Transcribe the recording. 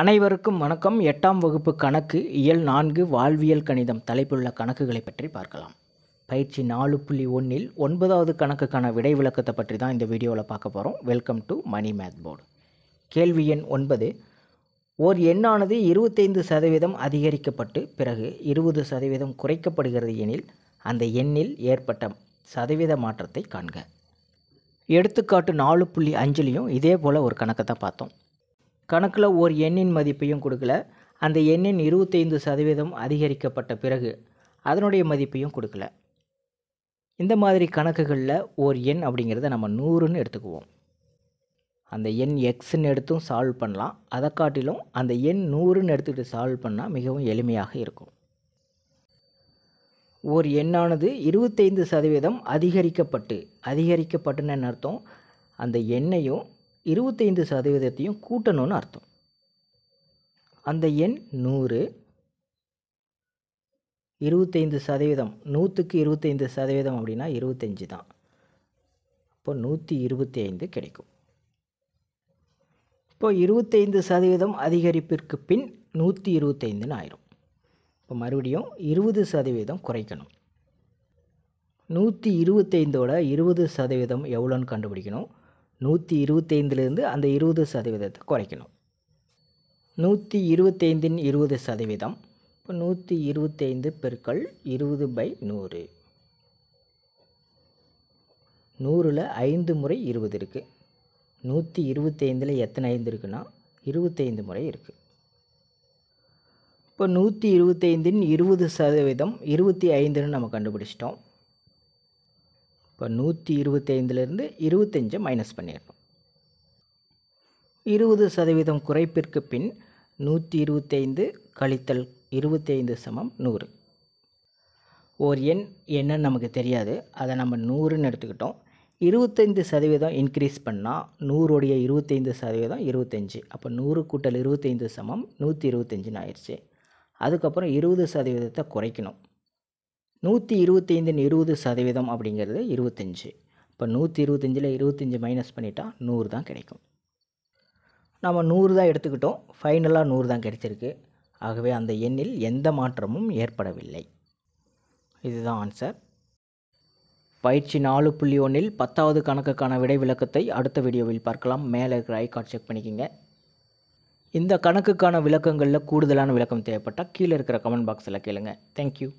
அனைவருக்கும் வணக்கம் எட்டாம் வகுப்பு கணக்கு இயல் நான்கு வாழ்வியல் கணிதம் தலைப்புள்ள கணக்குகளை பற்றி பார்க்கலாம் பயிற்சி நாலு புள்ளி ஒன்றில் ஒன்பதாவது கணக்குக்கான விடை விளக்கத்தை பற்றி தான் இந்த வீடியோவில் பார்க்க போகிறோம் welcome to Mani math board கேள்வி எண் ஒன்பது ஓர் எண்ணானது இருபத்தைந்து சதவீதம் அதிகரிக்கப்பட்டு பிறகு இருபது சதவீதம் குறைக்கப்படுகிறது எனில் அந்த எண்ணில் ஏற்பட்ட சதவீத மாற்றத்தை காண்க எடுத்துக்காட்டு நாலு புள்ளி அஞ்சுலேயும் இதே போல் ஒரு கணக்கை தான் பார்த்தோம் கணக்கில் ஓர் எண்ணின் மதிப்பையும் கொடுக்கல அந்த எண்ணின் இருபத்தைந்து சதவீதம் அதிகரிக்கப்பட்ட பிறகு அதனுடைய மதிப்பையும் கொடுக்கல இந்த மாதிரி கணக்குகளில் ஓர் எண் அப்படிங்கிறத நம்ம நூறுன்னு எடுத்துக்குவோம் அந்த எண் எக்ஸ்ன்னு எடுத்தும் சால்வ் பண்ணலாம் அதை காட்டிலும் அந்த எண் நூறுன்னு எடுத்துக்கிட்டு சால்வ் பண்ணால் மிகவும் எளிமையாக இருக்கும் ஓர் எண்ணானது இருபத்தைந்து சதவீதம் அதிகரிக்கப்பட்டு அதிகரிக்கப்பட்டுன்னு அர்த்தம் அந்த எண்ணையும் இருபத்தைந்து சதவீதத்தையும் கூட்டணும்னு அர்த்தம் அந்த எண் நூறு இருபத்தைந்து சதவீதம் நூற்றுக்கு இருபத்தைந்து சதவீதம் அப்படின்னா இருபத்தஞ்சி தான் இப்போ நூற்றி இருபத்தி ஐந்து கிடைக்கும் இப்போ இருபத்தைந்து சதவீதம் அதிகரிப்பிற்கு பின் நூற்றி இருபத்தைந்துன்னு ஆயிரும் இப்போ மறுபடியும் இருபது சதவீதம் குறைக்கணும் நூற்றி இருபத்தைந்தோட இருபது சதவீதம் எவ்வளோன்னு கண்டுபிடிக்கணும் நூற்றி இருபத்தைந்துலேருந்து அந்த இருபது சதவீதத்தை குறைக்கணும் நூற்றி இருபத்தைந்தின் இருபது சதவீதம் இப்போ நூற்றி இருபத்தைந்து பெருக்கள் இருபது பை நூறு நூறில் ஐந்து முறை இருபது இருக்குது நூற்றி இருபத்தைந்தில் எத்தனை ஐந்து இருக்குன்னா இருபத்தைந்து முறை இருக்குது இப்போ நூற்றி இருபத்தைந்தின் இருபது சதவீதம் இருபத்தி ஐந்துன்னு நம்ம கண்டுபிடிச்சிட்டோம் இப்போ நூற்றி இருபத்தைந்துலேருந்து இருபத்தஞ்சை மைனஸ் பண்ணிடணும் இருபது சதவீதம் குறைப்பிற்கு பின் நூற்றி இருபத்தைந்து கழித்தல் இருபத்தைந்து சமம் நூறு ஓர் எண் என்னன்னு நமக்கு தெரியாது அதை நம்ம நூறுன்னு எடுத்துக்கிட்டோம் இருபத்தைந்து சதவீதம் இன்க்ரீஸ் பண்ணால் நூறுடைய இருபத்தைந்து சதவீதம் இருபத்தஞ்சி அப்போ நூறு கூட்டல் இருபத்தைந்து சமம் நூற்றி இருபத்தஞ்சின்னு ஆயிடுச்சு அதுக்கப்புறம் இருபது சதவீதத்தை குறைக்கணும் நூற்றி இருபத்தைந்தின் இருபது சதவீதம் அப்படிங்கிறது இருபத்தஞ்சி இப்போ நூற்றி இருபத்தஞ்சில் இருபத்தஞ்சி மைனஸ் பண்ணிட்டா நூறு தான் கிடைக்கும் நம்ம நூறு தான் எடுத்துக்கிட்டோம் ஃபைனலாக நூறு தான் கிடைச்சிருக்கு ஆகவே அந்த எண்ணில் எந்த மாற்றமும் ஏற்படவில்லை இதுதான் ஆன்சர் பயிற்சி நாலு புள்ளி ஒன்றில் பத்தாவது கணக்குக்கான விடை விளக்கத்தை அடுத்த வீடியோவில் பார்க்கலாம் மேலே இருக்கிற ஐகார்ட் செக் பண்ணிக்கோங்க இந்த கணக்குக்கான விளக்கங்களில் கூடுதலான விளக்கம் தேவைப்பட்டால் கீழே இருக்கிற கமெண்ட் பாக்ஸில் கேளுங்க தேங்க்யூ